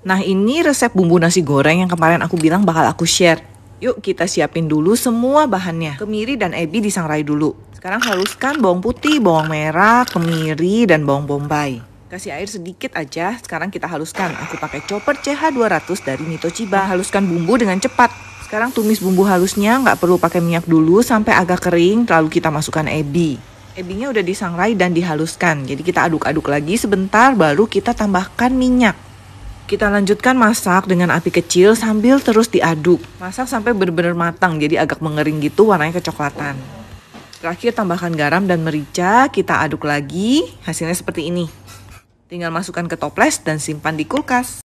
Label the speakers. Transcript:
Speaker 1: Nah ini resep bumbu nasi goreng yang kemarin aku bilang bakal aku share. Yuk kita siapin dulu semua bahannya. Kemiri dan ebi disangrai dulu. Sekarang haluskan bawang putih, bawang merah, kemiri, dan bawang bombay. Kasih air sedikit aja, sekarang kita haluskan. Aku pakai chopper CH200 dari Mito Chiba. Haluskan bumbu dengan cepat. Sekarang tumis bumbu halusnya, nggak perlu pakai minyak dulu sampai agak kering, lalu kita masukkan ebi. Ebinya udah disangrai dan dihaluskan, jadi kita aduk-aduk lagi sebentar, baru kita tambahkan minyak. Kita lanjutkan masak dengan api kecil sambil terus diaduk. Masak sampai benar-benar matang, jadi agak mengering gitu warnanya kecoklatan. Terakhir tambahkan garam dan merica, kita aduk lagi, hasilnya seperti ini. Tinggal masukkan ke toples dan simpan di kulkas.